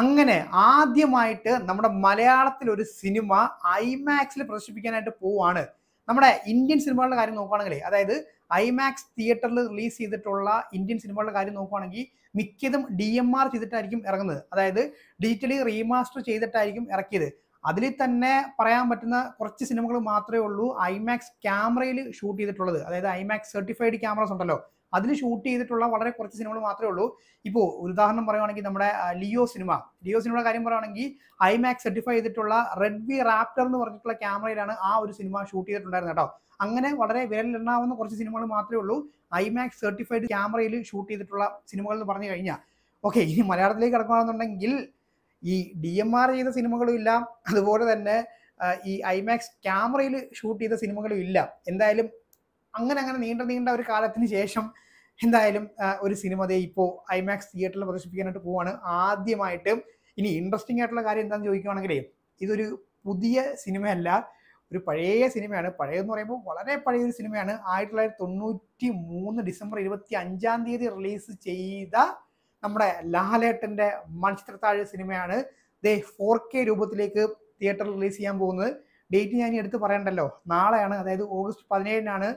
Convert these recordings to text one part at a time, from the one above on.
അങ്ങനെ ആദ്യമായിട്ട് നമ്മുടെ മലയാളത്തിൽ ഒരു സിനിമ ഐമാക്സിൽ പ്രദർശിപ്പിക്കാനായിട്ട് പോവാണ് നമ്മുടെ ഇന്ത്യൻ സിനിമകളുടെ കാര്യം നോക്കുകയാണെങ്കിൽ അതായത് ഐമാക്സ് തിയേറ്ററിൽ റിലീസ് ചെയ്തിട്ടുള്ള ഇന്ത്യൻ സിനിമകളുടെ കാര്യം നോക്കുകയാണെങ്കിൽ മിക്കതും ഡി എം ആർ ചെയ്തിട്ടായിരിക്കും ഇറങ്ങുന്നത് അതായത് ഡിജിറ്റലി റീമാസ്റ്റർ ചെയ്തിട്ടായിരിക്കും ഇറക്കിയത് അതിൽ തന്നെ പറയാൻ പറ്റുന്ന കുറച്ച് സിനിമകൾ മാത്രമേ ഉള്ളൂ ഐമാക്സ് ക്യാമറയിൽ ഷൂട്ട് ചെയ്തിട്ടുള്ളത് അതായത് ഐമാക്സ് സർട്ടിഫൈഡ് ക്യാമറസ് ഉണ്ടല്ലോ അതിൽ ഷൂട്ട് ചെയ്തിട്ടുള്ള വളരെ കുറച്ച് സിനിമകൾ മാത്രമേ ഉള്ളൂ ഇപ്പോൾ ഉദാഹരണം പറയുകയാണെങ്കിൽ നമ്മുടെ ലിയോ സിനിമ ലിയോ സിനിമയുടെ കാര്യം പറയുവാണെങ്കിൽ ഐമാക്സ് സർട്ടിഫൈ ചെയ്തിട്ടുള്ള റെഡ് റാപ്റ്റർ എന്ന് പറഞ്ഞിട്ടുള്ള ക്യാമറയിലാണ് ആ ഒരു സിനിമ ഷൂട്ട് ചെയ്തിട്ടുണ്ടായിരുന്നത് കേട്ടോ അങ്ങനെ വളരെ വിരലിലെണ്ണാവുന്ന കുറച്ച് സിനിമകൾ മാത്രമേ ഉള്ളൂ ഐമാക്സ് സർട്ടിഫൈഡ് ക്യാമറയിൽ ഷൂട്ട് ചെയ്തിട്ടുള്ള സിനിമകൾ എന്ന് പറഞ്ഞു കഴിഞ്ഞാൽ ഓക്കെ ഇനി മലയാളത്തിലേക്ക് കിടക്കുകയാണെന്നുണ്ടെങ്കിൽ ഈ ഡി എം ആർ ചെയ്ത സിനിമകളും ഇല്ല അതുപോലെ തന്നെ ഈ ഐമാക്സ് ക്യാമറയിൽ ഷൂട്ട് ചെയ്ത സിനിമകളും ഇല്ല എന്തായാലും അങ്ങനെ അങ്ങനെ നീണ്ട നീണ്ട ഒരു കാലത്തിന് ശേഷം എന്തായാലും ഒരു സിനിമ ദേ ഇപ്പോൾ ഐമാക്സ് തിയേറ്ററിൽ പ്രദർശിപ്പിക്കാനായിട്ട് പോവാണ് ആദ്യമായിട്ട് ഇനി ഇൻട്രസ്റ്റിംഗ് ആയിട്ടുള്ള കാര്യം എന്താണെന്ന് ചോദിക്കുകയാണെങ്കിൽ ഇതൊരു പുതിയ സിനിമയല്ല ഒരു പഴയ സിനിമയാണ് പഴയെന്ന് പറയുമ്പോൾ വളരെ പഴയൊരു സിനിമയാണ് ആയിരത്തി തൊള്ളായിരത്തി തൊണ്ണൂറ്റി മൂന്ന് ഡിസംബർ ഇരുപത്തി അഞ്ചാം തീയതി റിലീസ് ചെയ്ത നമ്മുടെ ലാലേട്ടൻ്റെ മൺചിത്രത്താഴ് സിനിമയാണ് ദേ ഫോർ കെ രൂപത്തിലേക്ക് തിയേറ്ററിൽ റിലീസ് ചെയ്യാൻ പോകുന്നത് ഡേറ്റ് ഞാൻ എടുത്ത് പറയണ്ടല്ലോ നാളെയാണ് അതായത് ഓഗസ്റ്റ് പതിനേഴിനാണ്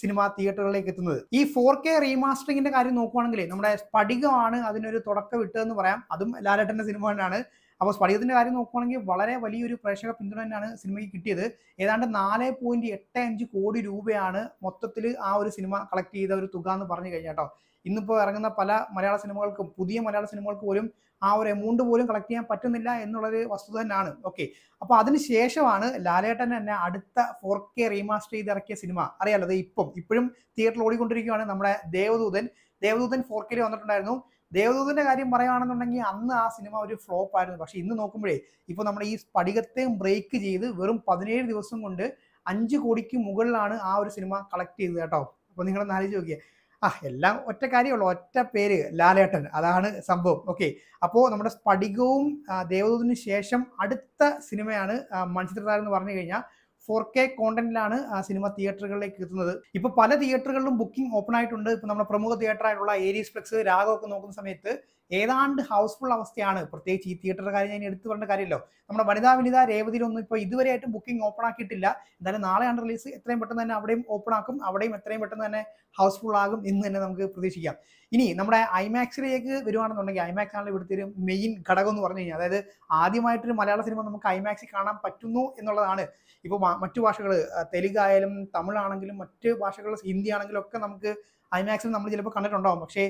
സിനിമ തിയേറ്ററുകളിലേക്ക് എത്തുന്നത് ഈ ഫോർ കെ റീമാസ്റ്ററിങ്ങിന്റെ കാര്യം നോക്കുവാണെങ്കിൽ നമ്മുടെ സ്പടികമാണ് അതിനൊരു തുടക്കം ഇട്ടതെന്ന് പറയാം അതും ലാലേട്ടന്റെ സിനിമ തന്നെയാണ് അപ്പോൾ സ്പടികത്തിന്റെ കാര്യം നോക്കുവാണെങ്കിൽ വളരെ വലിയൊരു പ്രേക്ഷക പിന്തുണ തന്നെയാണ് സിനിമയ്ക്ക് കിട്ടിയത് ഏതാണ്ട് നാല് പോയിന്റ് എട്ട് അഞ്ച് കോടി രൂപയാണ് മൊത്തത്തിൽ ആ ഒരു സിനിമ കളക്ട് ചെയ്ത ഒരു തുക എന്ന് പറഞ്ഞു കഴിഞ്ഞാൽ കേട്ടോ ഇന്നിപ്പോൾ ഇറങ്ങുന്ന പല മലയാള സിനിമകൾക്കും പുതിയ മലയാള സിനിമകൾക്ക് പോലും ആ ഒരു എമൗണ്ട് പോലും കളക്ട് ചെയ്യാൻ പറ്റുന്നില്ല എന്നുള്ളൊരു വസ്തുത തന്നെയാണ് ഓക്കെ അപ്പോൾ അതിനുശേഷമാണ് ലാലേട്ടൻ തന്നെ അടുത്ത ഫോർ കെ റീമാസ്റ്റർ ചെയ്ത് ഇറക്കിയ സിനിമ അറിയാലോ അത് ഇപ്പം ഇപ്പോഴും തിയേറ്ററിൽ ഓടിക്കൊണ്ടിരിക്കുകയാണ് നമ്മുടെ ദേവദൂതൻ ദേവദൂതൻ ഫോർ കെയിൽ വന്നിട്ടുണ്ടായിരുന്നു ദേവദൂതന്റെ കാര്യം പറയുകയാണെന്നുണ്ടെങ്കിൽ അന്ന് ആ സിനിമ ഒരു ഫ്ലോപ്പ് ആയിരുന്നു പക്ഷെ ഇന്ന് നോക്കുമ്പോഴേ ഇപ്പൊ നമ്മൾ ഈ സ്പടികത്തെയും ബ്രേക്ക് ചെയ്ത് വെറും പതിനേഴ് ദിവസം കൊണ്ട് അഞ്ചു കോടിക്ക് മുകളിലാണ് ആ ഒരു സിനിമ കളക്ട് ചെയ്തത് കേട്ടോ അപ്പോൾ നിങ്ങളൊന്ന് ആലോചിച്ച് നോക്കിയാൽ ആ എല്ലാം ഒറ്റ കാര്യമുള്ളൂ ഒറ്റ പേര് ലാലേട്ടൻ അതാണ് സംഭവം ഓക്കെ അപ്പോൾ നമ്മുടെ സ്ഫടികവും ദേവദൂതിന് ശേഷം അടുത്ത സിനിമയാണ് മൺചിത്രതാരം എന്ന് പറഞ്ഞു കഴിഞ്ഞാൽ ഫോർ കെ കോണ്ടന്റിലാണ് ആ സിനിമ തിയേറ്ററുകളിലേക്ക് എത്തുന്നത് ഇപ്പോൾ പല തിയേറ്ററുകളിലും ബുക്കിംഗ് ഓപ്പൺ ആയിട്ടുണ്ട് ഇപ്പോൾ നമ്മുടെ പ്രമുഖ തിയേറ്ററായിട്ടുള്ള ഏരിയസ് ഫ്ലെക്സ് രാഗമൊക്കെ നോക്കുന്ന സമയത്ത് ഏതാണ്ട് ഹൗസ്ഫുൾ അവസ്ഥയാണ് പ്രത്യേകിച്ച് ഈ തിയേറ്റർ കാര്യം ഞാൻ എടുത്തു പറഞ്ഞ കാര്യമല്ലോ നമ്മുടെ വനിതാ വനിത രേവതിയിലൊന്നും ഇപ്പോൾ ഇതുവരെയായിട്ടും ബുക്കിംഗ് ഓപ്പൺ ആക്കിയിട്ടില്ല എന്തായാലും നാളെയാണ് റിലീസ് എത്രയും പെട്ടെന്ന് തന്നെ അവിടെയും ഓപ്പൺ ആക്കും അവിടെയും എത്രയും പെട്ടെന്ന് തന്നെ ഹൗസ്ഫുൾ ആകും എന്ന് തന്നെ നമുക്ക് പ്രതീക്ഷിക്കാം ഇനി നമ്മുടെ ഐമാക്സിലേക്ക് വരുവാണെന്നുണ്ടെങ്കിൽ ഐമാക്സ് ആണ് ഇവിടുത്തെ ഒരു മെയിൻ ഘടകം എന്ന് പറഞ്ഞു കഴിഞ്ഞാൽ അതായത് ആദ്യമായിട്ടൊരു മലയാള സിനിമ നമുക്ക് ഐമാക്സിൽ കാണാൻ പറ്റുന്നു എന്നുള്ളതാണ് ഇപ്പൊ മറ്റു ഭാഷകൾ തെലുങ്കായാലും തമിഴാണെങ്കിലും മറ്റ് ഭാഷകൾ ഹിന്ദി ആണെങ്കിലും ഒക്കെ നമുക്ക് ഐമാക്സിൽ നമ്മൾ ചിലപ്പോൾ കണ്ടിട്ടുണ്ടാവും പക്ഷേ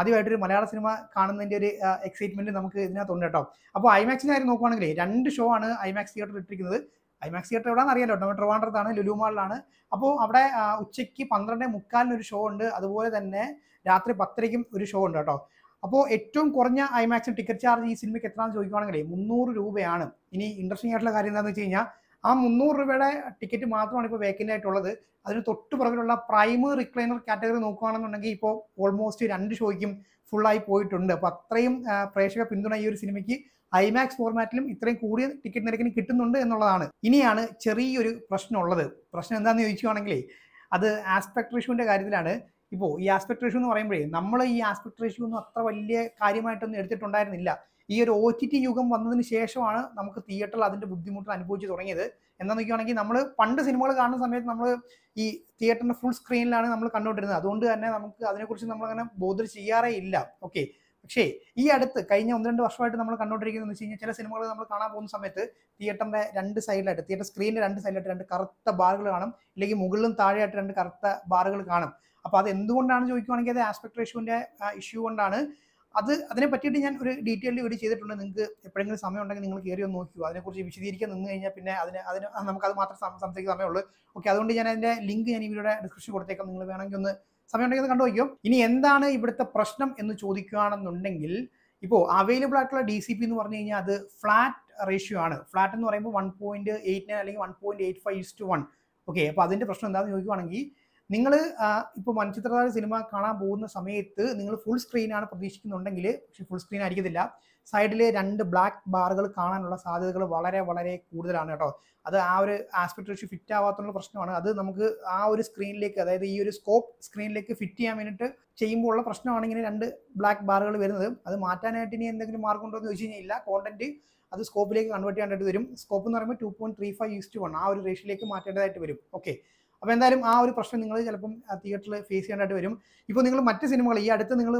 ആദ്യമായിട്ടൊരു മലയാള സിനിമ കാണുന്നതിൻ്റെ ഒരു എക്സൈറ്റ്മെൻറ്റ് നമുക്ക് ഇതിനകത്തുണ്ട് കേട്ടോ അപ്പോൾ ഐമാക്സിൻ്റെ കാര്യം നോക്കുവാണെങ്കിൽ രണ്ട് ഷോ ആണ് ഐമാക്സ് തിയേറ്ററിൽ ഇട്ടിരിക്കുന്നത് ഐമാക്സ് തിയേറ്റർ എവിടെയാണെന്ന് അറിയാലോ ട്രിവാൻഡ്രത്താണ് ലുലു മാളിലാണ് അപ്പോൾ അവിടെ ഉച്ചയ്ക്ക് പന്ത്രണ്ട് മുക്കാലിന് ഒരു ഷോ ഉണ്ട് അതുപോലെ തന്നെ രാത്രി പത്തരയ്ക്കും ഒരു ഷോ ഉണ്ട് കേട്ടോ അപ്പോൾ ഏറ്റവും കുറഞ്ഞ ഐമാക്സിന് ടിക്കറ്റ് ചാർജ് ഈ സിനിമയ്ക്ക് എത്രയാണെന്ന് ചോദിക്കുവാണെങ്കിൽ മുന്നൂറ് രൂപയാണ് ഇനി ഇൻട്രസ്റ്റിംഗ് ആയിട്ടുള്ള കാര്യം എന്താണെന്ന് വെച്ച് കഴിഞ്ഞാൽ ആ മുന്നൂറ് രൂപയുടെ ടിക്കറ്റ് മാത്രമാണ് ഇപ്പോൾ വേക്കൻ്റ് ആയിട്ടുള്ളത് അതിന് തൊട്ട് പുറകിലുള്ള പ്രൈമ് റിക്ലൈനർ കാറ്റഗറി നോക്കുകയാണെന്നുണ്ടെങ്കിൽ ഇപ്പോൾ ഓൾമോസ്റ്റ് രണ്ട് ഷോയ്ക്കും ഫുള്ളായി പോയിട്ടുണ്ട് അപ്പോൾ അത്രയും പ്രേക്ഷക പിന്തുണ ഈ ഒരു സിനിമയ്ക്ക് ഐമാക്സ് ഫോർമാറ്റിലും ഇത്രയും കൂടിയ ടിക്കറ്റ് നിരക്കിന് കിട്ടുന്നുണ്ട് എന്നുള്ളതാണ് ഇനിയാണ് ചെറിയൊരു പ്രശ്നമുള്ളത് പ്രശ്നം എന്താണെന്ന് ചോദിക്കുകയാണെങ്കിൽ അത് ആസ്പെക്ട് റേഷ്യൂവിൻ്റെ കാര്യത്തിലാണ് ഇപ്പോൾ ഈ ആസ്പെക്ട് റേഷ്യൂ എന്ന് പറയുമ്പോഴേ നമ്മൾ ഈ ആസ്പെക്ട് റേഷ്യൂ ഒന്നും അത്ര വലിയ കാര്യമായിട്ടൊന്നും എടുത്തിട്ടുണ്ടായിരുന്നില്ല ഈ ഒരു ഒ ടി ടി യുഗം വന്നതിന് ശേഷമാണ് നമുക്ക് തിയേറ്ററിൽ അതിൻ്റെ ബുദ്ധിമുട്ടുകൾ അനുഭവിച്ചു തുടങ്ങിയത് എന്താ നോക്കുകയാണെങ്കിൽ നമ്മൾ പണ്ട് സിനിമകൾ കാണുന്ന സമയത്ത് നമ്മൾ ഈ തിയേറ്ററിൻ്റെ ഫുൾ സ്ക്രീനിലാണ് നമ്മൾ കണ്ടുകൊണ്ടിരുന്നത് അതുകൊണ്ട് തന്നെ നമുക്ക് അതിനെക്കുറിച്ച് നമ്മൾ അങ്ങനെ ബോധം ചെയ്യാറേ ഇല്ല ഓക്കെ പക്ഷേ ഈ അടുത്ത് കഴിഞ്ഞ ഒന്ന് രണ്ട് വർഷമായിട്ട് നമ്മൾ കണ്ടുകൊണ്ടിരിക്കുന്നത് എന്ന് വെച്ച് കഴിഞ്ഞാൽ ചില സിനിമകൾ നമ്മൾ കാണാൻ പോകുന്ന സമയത്ത് തിയേറ്ററിന്റെ രണ്ട് സൈഡിലായിട്ട് തിയേറ്റർ സ്ക്രീനിന്റെ രണ്ട് സൈഡിലായിട്ട് രണ്ട് കറുത്ത ബാറുകൾ കാണും ഇല്ലെങ്കിൽ മുകളിലും താഴെയായിട്ട് രണ്ട് കറുത്ത ബാറുകൾ കാണും അപ്പോൾ അത് എന്തുകൊണ്ടാണ് ചോദിക്കുവാണെങ്കിൽ അത് ആസ്പെക്ട് റേഷ്യോന്റെ ഇഷ്യൂ കൊണ്ടാണ് അത് അതിനെ പറ്റിയിട്ട് ഞാൻ ഒരു ഡീറ്റെയിൽഡ് വീഡിയോ ചെയ്തിട്ടുണ്ട് നിങ്ങൾക്ക് എപ്പോഴെങ്കിലും സമയം ഉണ്ടെങ്കിൽ നിങ്ങൾ കയറി ഒന്ന് നോക്കിയോ അതിനെക്കുറിച്ച് വിശദീകരിക്കാൻ നിന്ന് കഴിഞ്ഞാൽ പിന്നെ അതിന് അതിന് നമുക്ക് അത് മാത്രം സംസാരിക്കാൻ സമയമുള്ളൂ ഓക്കെ അതുകൊണ്ട് ഞാൻ അതിൻ്റെ ലിങ്ക് ഞാൻ ഇവരുടെ ഡിസ്ക്രിപ്ഷൻ കൊടുത്തേക്കാം നിങ്ങൾ വേണമെങ്കിൽ ഒന്ന് സമയം ഉണ്ടെങ്കിൽ കണ്ടു വയ്ക്കും ഇനി എന്താണ് ഇവിടുത്തെ പ്രശ്നം എന്ന് ചോദിക്കുകയാണെന്നുണ്ടെങ്കിൽ ഇപ്പോൾ അവൈലബിൾ ആയിട്ടുള്ള ഡി സി പി എന്ന് പറഞ്ഞു കഴിഞ്ഞാൽ അത് ഫ്ലാറ്റ് റേഷ്യോ ആണ് ഫ്ലാറ്റ് എന്ന് പറയുമ്പോൾ വൺ പോയിന്റ് എയ്റ്റ് നയൻ അല്ലെങ്കിൽ one point eight five is to one okay അപ്പോൾ അതിൻ്റെ പ്രശ്നം എന്താണെന്ന് ചോദിക്കുവാണെങ്കിൽ നിങ്ങൾ ഇപ്പോൾ മൺചിത്രതാര സിനിമ കാണാൻ പോകുന്ന സമയത്ത് നിങ്ങൾ ഫുൾ സ്ക്രീനാണ് പ്രതീക്ഷിക്കുന്നുണ്ടെങ്കിൽ പക്ഷേ ഫുൾ സ്ക്രീൻ ആയിരിക്കത്തില്ല സൈഡിൽ രണ്ട് ബ്ലാക്ക് ബാറുകൾ കാണാനുള്ള സാധ്യതകൾ വളരെ വളരെ കൂടുതലാണ് കേട്ടോ അത് ആ ഒരു ആസ്പെക്ട് വെച്ച് ഫിറ്റ് ആവാത്തുള്ള പ്രശ്നമാണ് അത് നമുക്ക് ആ ഒരു സ്ക്രീനിലേക്ക് അതായത് ഈ ഒരു സ്കോപ്പ് സ്ക്രീനിലേക്ക് ഫിറ്റ് ചെയ്യാൻ വേണ്ടിയിട്ട് ചെയ്യുമ്പോൾ ഉള്ള പ്രശ്നമാണ് ഇങ്ങനെ രണ്ട് ബ്ലാക്ക് ബാറുകൾ വരുന്നത് അത് മാറ്റാനായിട്ട് ഇനി എന്തെങ്കിലും മാർഗം ഉണ്ടോ എന്ന് ചോദിച്ചു കഴിഞ്ഞാൽ ഇല്ല കോണ്ടന്റ് അത് സ്കോപ്പിലേക്ക് കൺവേർട്ട് ചെയ്യേണ്ടതായിട്ട് വരും സ്കോപ്പ് എന്ന് പറയുമ്പോൾ two point three five is to one ആ ഒരു റേഷ്യോയിലേക്ക് മാറ്റേണ്ടതായിട്ട് വരും ഓക്കെ അപ്പോൾ എന്തായാലും ആ ഒരു പ്രശ്നം നിങ്ങൾ ചിലപ്പം തിയേറ്ററിൽ ഫേസ് ചെയ്യേണ്ടതായിട്ട് വരും ഇപ്പോൾ നിങ്ങൾ മറ്റ് സിനിമകൾ ഈ അടുത്ത് നിങ്ങൾ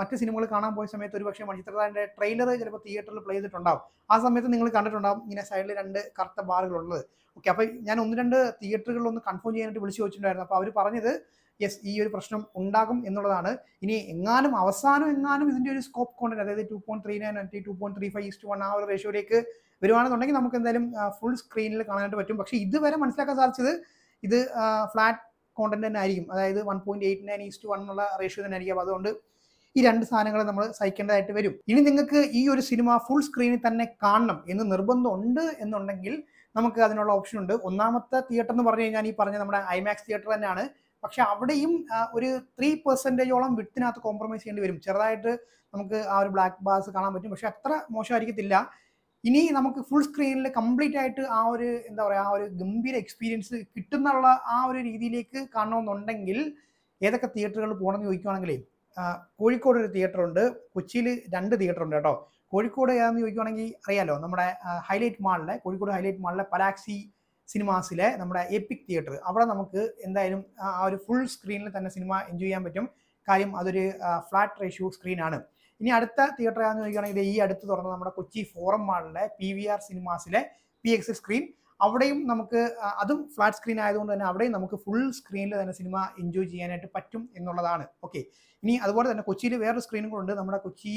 മറ്റ് സിനിമകൾ കാണാൻ പോയ സമയത്ത് ഒരു പക്ഷേ മണിച്ചിത്രതാൻ്റെ ട്രെയിലർ ചിലപ്പോൾ തിയേറ്ററിൽ പ്ലേ ചെയ്തിട്ടുണ്ടാവും ആ സമയത്ത് നിങ്ങൾ കണ്ടിട്ടുണ്ടാവും ഇങ്ങനെ സൈഡിൽ രണ്ട് കറുത്ത ബാറുകളുള്ളത് ഓക്കെ അപ്പോൾ ഞാൻ ഒന്ന് രണ്ട് തിയേറ്ററുകളിലൊന്ന് കൺഫേം ചെയ്യാനായിട്ട് വിളിച്ചു വെച്ചിട്ടുണ്ടായിരുന്നു അപ്പോൾ അവർ പറഞ്ഞത് യെസ് ഈ ഒരു പ്രശ്നം ഉണ്ടാകും എന്നുള്ളതാണ് ഇനി എങ്ങാനും അവസാനം എങ്ങാനും ഇതിൻ്റെ ഒരു സ്കോപ്പ് കൊണ്ടു അതായത് two point three nine and two point three five is to one ആ ഒരു റേഷ്യോയിലേക്ക് വരുവാണെന്നുണ്ടെങ്കിൽ നമുക്ക് എന്തായാലും ഫുൾ സ്ക്രീനിൽ കാണാനായിട്ട് പറ്റും പക്ഷേ ഇതുവരെ മനസ്സിലാക്കാൻ സാധിച്ചത് ഇത് ഫ്ലാറ്റ് കോണ്ടന്റ് തന്നെ ആയിരിക്കും അതായത് one point eight nine is to one എന്നുള്ള റേഷ്യോ തന്നെ ആയിരിക്കും അതുകൊണ്ട് ഈ രണ്ട് സാധനങ്ങൾ നമ്മൾ സഹിക്കേണ്ടതായിട്ട് വരും ഇനി നിങ്ങൾക്ക് ഈ ഒരു സിനിമ ഫുൾ സ്ക്രീനിൽ തന്നെ കാണണം എന്ന് നിർബന്ധമുണ്ട് എന്നുണ്ടെങ്കിൽ നമുക്ക് അതിനുള്ള ഓപ്ഷൻ ഉണ്ട് ഒന്നാമത്തെ തിയേറ്റർ എന്ന് പറഞ്ഞു കഴിഞ്ഞാൽ ഈ പറഞ്ഞ നമ്മുടെ ഐമാക്സ് തിയേറ്റർ തന്നെയാണ് പക്ഷെ അവിടെയും ഒരു ത്രീ പെർസെൻറ്റേജോളം വിട്ടിനകത്ത് കോംപ്രമൈസ് ചെയ്യേണ്ടി വരും ചെറുതായിട്ട് നമുക്ക് ആ ഒരു ബ്ലാക്ക് ബാസ് കാണാൻ പറ്റും പക്ഷെ അത്ര മോശമായിരിക്കത്തില്ല ഇനി നമുക്ക് ഫുൾ സ്ക്രീനിൽ കംപ്ലീറ്റ് ആയിട്ട് ആ ഒരു എന്താ പറയുക ആ ഒരു ഗംഭീര എക്സ്പീരിയൻസ് കിട്ടുന്നുള്ള ആ ഒരു രീതിയിലേക്ക് കാണണമെന്നുണ്ടെങ്കിൽ ഏതൊക്കെ തിയേറ്ററുകൾ പോകണമെന്ന് ചോദിക്കുവാണെങ്കിൽ കോഴിക്കോട് ഒരു തിയേറ്റർ ഉണ്ട് കൊച്ചിയിൽ രണ്ട് തിയേറ്റർ ഉണ്ട് കേട്ടോ കോഴിക്കോട് ഏതാന്ന് ചോദിക്കുവാണെങ്കിൽ അറിയാലോ നമ്മുടെ ഹൈലൈറ്റ് മാളിലെ കോഴിക്കോട് ഹൈലൈറ്റ് മാളിലെ പലാക്സി സിനിമാസിലെ നമ്മുടെ എപ്പിക് തിയേറ്റർ അവിടെ നമുക്ക് എന്തായാലും ആ ഒരു ഫുൾ സ്ക്രീനിൽ തന്നെ സിനിമ എൻജോയ് ചെയ്യാൻ പറ്റും കാര്യം അതൊരു ഫ്ലാറ്റ് റേഷ്യോ സ്ക്രീനാണ് ഇനി അടുത്ത തിയേറ്റർ ആണെന്ന് ചോദിക്കുകയാണെങ്കിൽ ഈ അടുത്ത് തുറന്ന നമ്മുടെ കൊച്ചി ഫോറം മാളിലെ പി വി ആർ സിനിമാസിലെ പി എക്സ് സ്ക്രീൻ അവിടെയും നമുക്ക് അതും ഫ്ലാറ്റ് സ്ക്രീൻ ആയതുകൊണ്ട് തന്നെ അവിടെയും നമുക്ക് ഫുൾ സ്ക്രീനിൽ തന്നെ സിനിമ എൻജോയ് ചെയ്യാനായിട്ട് പറ്റും എന്നുള്ളതാണ് ഓക്കെ ഇനി അതുപോലെ തന്നെ കൊച്ചിയിൽ വേറൊരു സ്ക്രീനും കൂടെ ഉണ്ട് നമ്മുടെ Kochi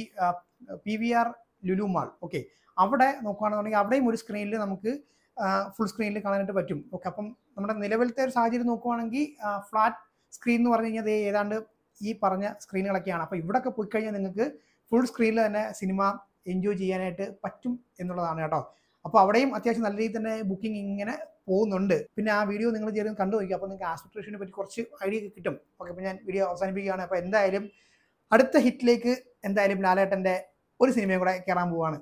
P V R Lulu mall okay അവിടെ നോക്കുകയാണെന്നുണ്ടെങ്കിൽ അവിടെയും ഒരു സ്ക്രീനിൽ നമുക്ക് ഫുൾ സ്ക്രീനിൽ കാണാനായിട്ട് പറ്റും ഓക്കെ അപ്പം നമ്മുടെ നിലവിലത്തെ ഒരു സാഹചര്യം നോക്കുവാണെങ്കിൽ ഫ്ലാറ്റ് സ്ക്രീൻ എന്ന് പറഞ്ഞു കഴിഞ്ഞാൽ ഏതാണ്ട് ഈ പറഞ്ഞ സ്ക്രീനുകളൊക്കെയാണ് അപ്പോൾ ഇവിടെയൊക്കെ പോയി കഴിഞ്ഞാൽ നിങ്ങൾക്ക് ഫുൾ സ്ക്രീനിൽ തന്നെ സിനിമ എൻജോയ് ചെയ്യാനായിട്ട് പറ്റും എന്നുള്ളതാണ് കേട്ടോ അപ്പൊ അവിടെയും അത്യാവശ്യം നല്ല രീതിയിൽ തന്നെ ബുക്കിംഗ് ഇങ്ങനെ പോകുന്നുണ്ട് പിന്നെ ആ വീഡിയോ നിങ്ങൾ ചേർന്ന് കണ്ടു നോക്കി അപ്പൊ നിങ്ങൾക്ക് ആസ്പിട്രേഷനെ പറ്റി കുറച്ച് ഐഡിയ കിട്ടും ഓക്കെ അപ്പോൾ ഞാൻ വീഡിയോ അവസാനിപ്പിക്കുകയാണ് അപ്പൊ എന്തായാലും അടുത്ത ഹിറ്റിലേക്ക് എന്തായാലും ലാലേട്ടന്റെ ഒരു സിനിമയും കൂടെ കയറാൻ പോവാണ്